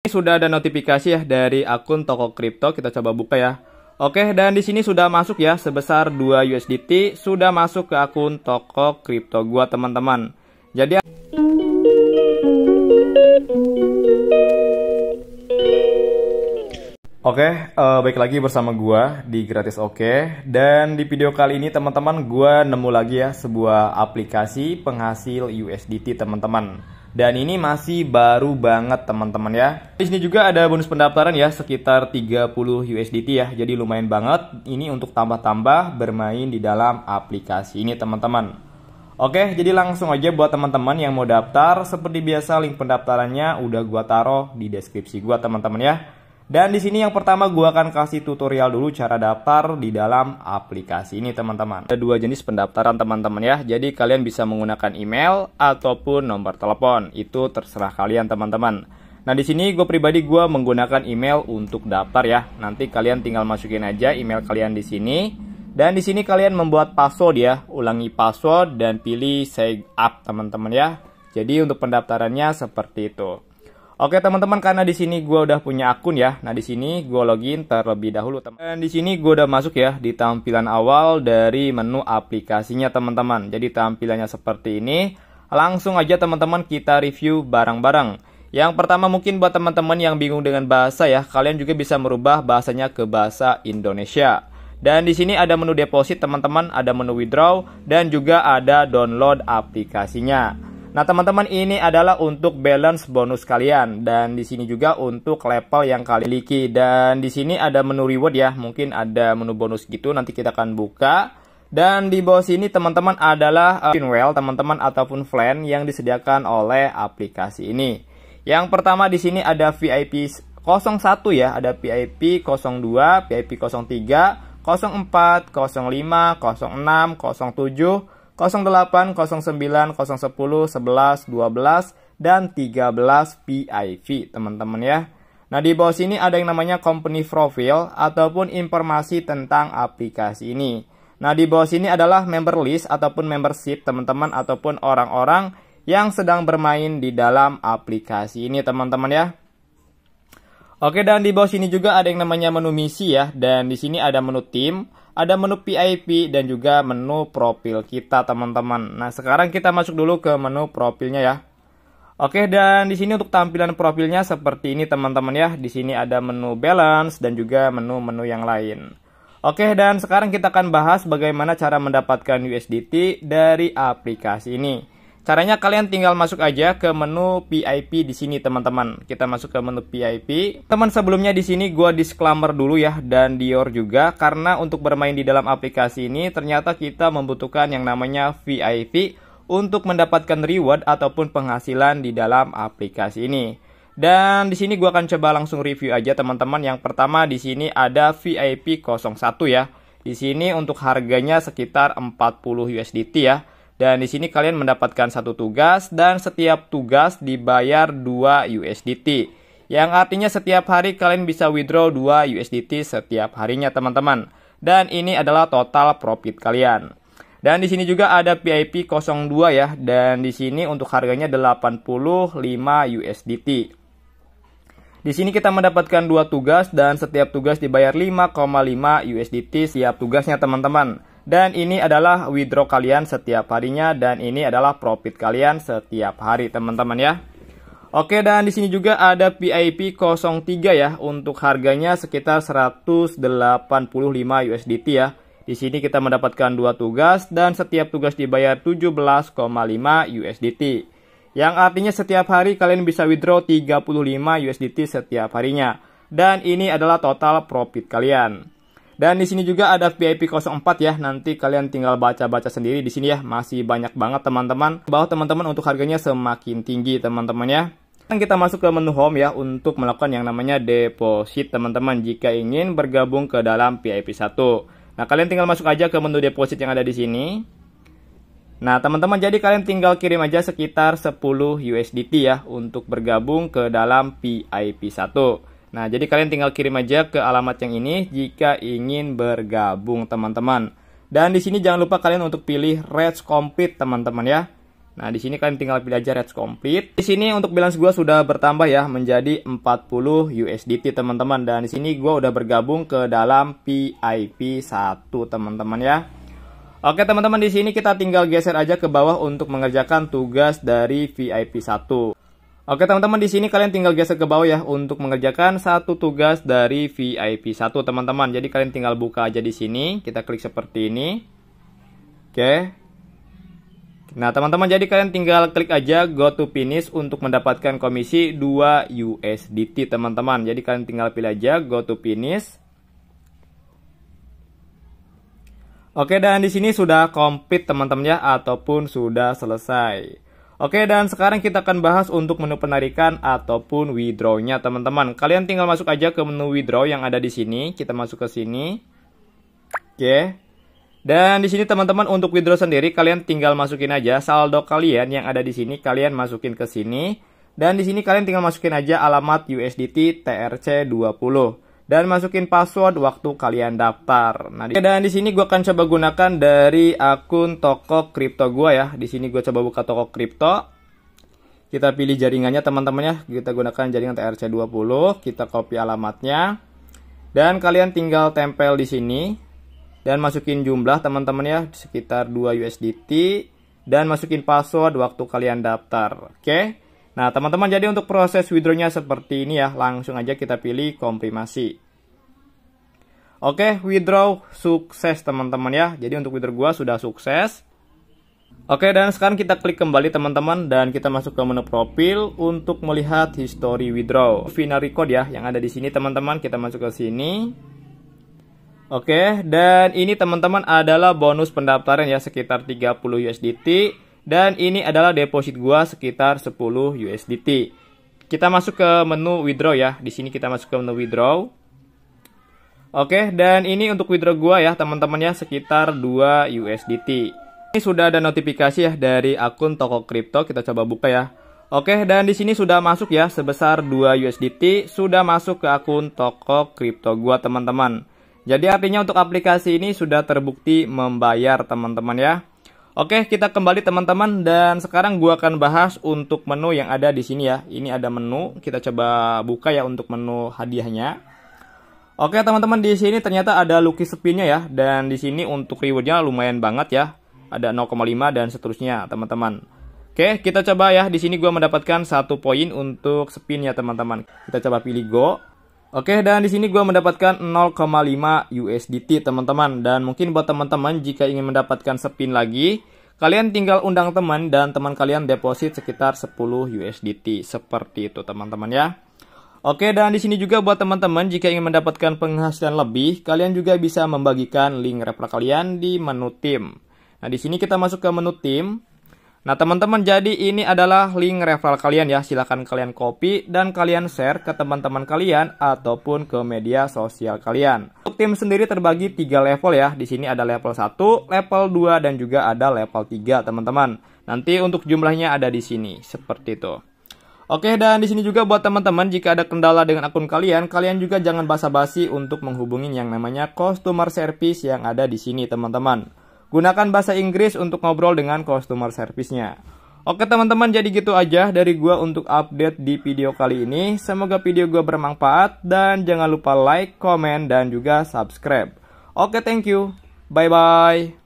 Ini sudah ada notifikasi ya dari akun toko kripto. Kita coba buka ya. Oke, dan di sini sudah masuk ya sebesar 2 USDT sudah masuk ke akun toko kripto gua teman-teman. Jadi Oke, uh, eh, baik lagi bersama gua di Gratis Oke. Okay. Dan di video kali ini teman-teman gua nemu lagi ya sebuah aplikasi penghasil USDT teman-teman. Dan ini masih baru banget teman-teman ya. Di sini juga ada bonus pendaftaran ya sekitar 30 USDT ya. Jadi lumayan banget ini untuk tambah-tambah bermain di dalam aplikasi ini teman-teman. Oke, jadi langsung aja buat teman-teman yang mau daftar, seperti biasa link pendaftarannya udah gua taruh di deskripsi gua teman-teman ya. Dan di sini yang pertama gue akan kasih tutorial dulu cara daftar di dalam aplikasi ini teman-teman. Ada dua jenis pendaftaran teman-teman ya. Jadi kalian bisa menggunakan email ataupun nomor telepon. Itu terserah kalian teman-teman. Nah di sini gue pribadi gue menggunakan email untuk daftar ya. Nanti kalian tinggal masukin aja email kalian di sini. Dan di sini kalian membuat password ya. Ulangi password dan pilih sign up teman-teman ya. Jadi untuk pendaftarannya seperti itu. Oke teman-teman karena di sini gue udah punya akun ya. Nah di sini gue login terlebih dahulu Dan eh, di sini gue udah masuk ya di tampilan awal dari menu aplikasinya teman-teman. Jadi tampilannya seperti ini. Langsung aja teman-teman kita review barang-barang. Yang pertama mungkin buat teman-teman yang bingung dengan bahasa ya, kalian juga bisa merubah bahasanya ke bahasa Indonesia. Dan di sini ada menu deposit teman-teman, ada menu withdraw dan juga ada download aplikasinya. Nah, teman-teman, ini adalah untuk balance bonus kalian dan di sini juga untuk level yang kalian miliki dan di sini ada menu reward ya. Mungkin ada menu bonus gitu nanti kita akan buka. Dan di bawah sini teman-teman adalah uh, teman-teman ataupun flan yang disediakan oleh aplikasi ini. Yang pertama di sini ada VIP 01 ya, ada VIP 02, VIP 03, 04, 05, 06, 07 08, 09, 010, 11, 12, dan 13 PIV teman-teman ya. Nah di bawah sini ada yang namanya company profile ataupun informasi tentang aplikasi ini. Nah di bawah sini adalah member list ataupun membership teman-teman ataupun orang-orang yang sedang bermain di dalam aplikasi ini teman-teman ya. Oke dan di bawah sini juga ada yang namanya menu misi ya dan di sini ada menu tim ada menu VIP dan juga menu profil kita teman-teman. Nah sekarang kita masuk dulu ke menu profilnya ya. Oke dan di sini untuk tampilan profilnya seperti ini teman-teman ya. Di sini ada menu balance dan juga menu-menu yang lain. Oke dan sekarang kita akan bahas bagaimana cara mendapatkan USDT dari aplikasi ini. Caranya kalian tinggal masuk aja ke menu VIP di sini teman-teman. Kita masuk ke menu VIP. Teman sebelumnya di sini gua disclaimer dulu ya dan Dior juga karena untuk bermain di dalam aplikasi ini ternyata kita membutuhkan yang namanya VIP untuk mendapatkan reward ataupun penghasilan di dalam aplikasi ini. Dan di sini gua akan coba langsung review aja teman-teman. Yang pertama di sini ada VIP 01 ya. Di sini untuk harganya sekitar 40 USDT ya. Dan di sini kalian mendapatkan satu tugas dan setiap tugas dibayar 2 USDT. Yang artinya setiap hari kalian bisa withdraw 2 USDT setiap harinya teman-teman. Dan ini adalah total profit kalian. Dan di sini juga ada pip 02 ya dan di sini untuk harganya 85 USDT. Di sini kita mendapatkan dua tugas dan setiap tugas dibayar 5,5 USDT setiap tugasnya teman-teman. Dan ini adalah withdraw kalian setiap harinya dan ini adalah profit kalian setiap hari teman-teman ya. Oke dan di sini juga ada PIP 03 ya untuk harganya sekitar 185 USDT ya. Di sini kita mendapatkan dua tugas dan setiap tugas dibayar 17,5 USDT. Yang artinya setiap hari kalian bisa withdraw 35 USDT setiap harinya. Dan ini adalah total profit kalian. Dan di sini juga ada VIP 04 ya. Nanti kalian tinggal baca-baca sendiri di sini ya. Masih banyak banget teman-teman. Bahwa teman-teman untuk harganya semakin tinggi teman-teman ya. Sekarang kita masuk ke menu home ya untuk melakukan yang namanya deposit teman-teman jika ingin bergabung ke dalam VIP 1. Nah, kalian tinggal masuk aja ke menu deposit yang ada di sini. Nah, teman-teman jadi kalian tinggal kirim aja sekitar 10 USDT ya untuk bergabung ke dalam VIP 1. Nah, jadi kalian tinggal kirim aja ke alamat yang ini jika ingin bergabung, teman-teman. Dan di sini jangan lupa kalian untuk pilih Reds Complete, teman-teman ya. Nah, di sini kalian tinggal pilih aja Reds Complete. Di sini untuk balance gua sudah bertambah ya menjadi 40 USDT, teman-teman. Dan di sini gua udah bergabung ke dalam PIP 1, teman-teman ya. Oke teman-teman di sini kita tinggal geser aja ke bawah untuk mengerjakan tugas dari VIP 1. Oke teman-teman di sini kalian tinggal geser ke bawah ya untuk mengerjakan satu tugas dari VIP 1 teman-teman. Jadi kalian tinggal buka aja di sini, kita klik seperti ini. Oke. Nah, teman-teman jadi kalian tinggal klik aja go to finish untuk mendapatkan komisi 2 USDT teman-teman. Jadi kalian tinggal pilih aja go to finish. Oke, dan di sini sudah komplit teman-teman ya ataupun sudah selesai. Oke, dan sekarang kita akan bahas untuk menu penarikan ataupun withdrawnya teman-teman. Kalian tinggal masuk aja ke menu withdraw yang ada di sini. Kita masuk ke sini. Oke. Dan di sini teman-teman untuk withdraw sendiri kalian tinggal masukin aja saldo kalian yang ada di sini kalian masukin ke sini. Dan di sini kalian tinggal masukin aja alamat USDT TRC20 dan masukin password waktu kalian daftar. Nah, dan di sini gue akan coba gunakan dari akun toko kripto gue ya. Di sini gue coba buka toko kripto. Kita pilih jaringannya teman-teman ya. Kita gunakan jaringan TRC20. Kita copy alamatnya. Dan kalian tinggal tempel di sini dan masukin jumlah teman-teman ya sekitar 2 USDT dan masukin password waktu kalian daftar. Oke. Okay? Nah, teman-teman, jadi untuk proses withdrawnya seperti ini ya, langsung aja kita pilih komprimasi. Oke, withdraw sukses teman-teman ya. Jadi untuk withdraw gua sudah sukses. Oke, dan sekarang kita klik kembali teman-teman dan kita masuk ke menu profil untuk melihat history withdraw. final record ya yang ada di sini teman-teman, kita masuk ke sini. Oke, dan ini teman-teman adalah bonus pendaftaran ya sekitar 30 USDT dan ini adalah deposit gua sekitar 10 USDT. Kita masuk ke menu withdraw ya. Di sini kita masuk ke menu withdraw. Oke, dan ini untuk withdraw gua ya, teman-teman ya, sekitar 2 USDT. Ini sudah ada notifikasi ya dari akun toko kripto, kita coba buka ya. Oke, dan di sini sudah masuk ya sebesar 2 USDT sudah masuk ke akun toko kripto gua, teman-teman. Jadi artinya untuk aplikasi ini sudah terbukti membayar, teman-teman ya. Oke, kita kembali teman-teman dan sekarang gua akan bahas untuk menu yang ada di sini ya. Ini ada menu, kita coba buka ya untuk menu hadiahnya. Oke, teman-teman di sini ternyata ada lucky spinnya ya dan di sini untuk rewardnya lumayan banget ya. Ada 0,5 dan seterusnya, teman-teman. Oke, kita coba ya. Di sini gua mendapatkan satu poin untuk spin ya, teman-teman. Kita coba pilih go. Oke, dan di sini gue mendapatkan 0,5 USDT teman-teman. Dan mungkin buat teman-teman jika ingin mendapatkan spin lagi, kalian tinggal undang teman dan teman kalian deposit sekitar 10 USDT. Seperti itu teman-teman ya. Oke, dan di sini juga buat teman-teman jika ingin mendapatkan penghasilan lebih, kalian juga bisa membagikan link referral kalian di menu tim. Nah, di sini kita masuk ke menu tim. Nah teman-teman jadi ini adalah link referral kalian ya silahkan kalian copy dan kalian share ke teman-teman kalian ataupun ke media sosial kalian Untuk tim sendiri terbagi tiga level ya di sini ada level 1, level 2 dan juga ada level 3 teman-teman Nanti untuk jumlahnya ada di sini seperti itu Oke, dan di sini juga buat teman-teman jika ada kendala dengan akun kalian, kalian juga jangan basa-basi untuk menghubungi yang namanya customer service yang ada di sini, teman-teman. Gunakan bahasa Inggris untuk ngobrol dengan customer service Oke teman-teman jadi gitu aja dari gue untuk update di video kali ini. Semoga video gue bermanfaat dan jangan lupa like, komen dan juga subscribe. Oke thank you. Bye bye.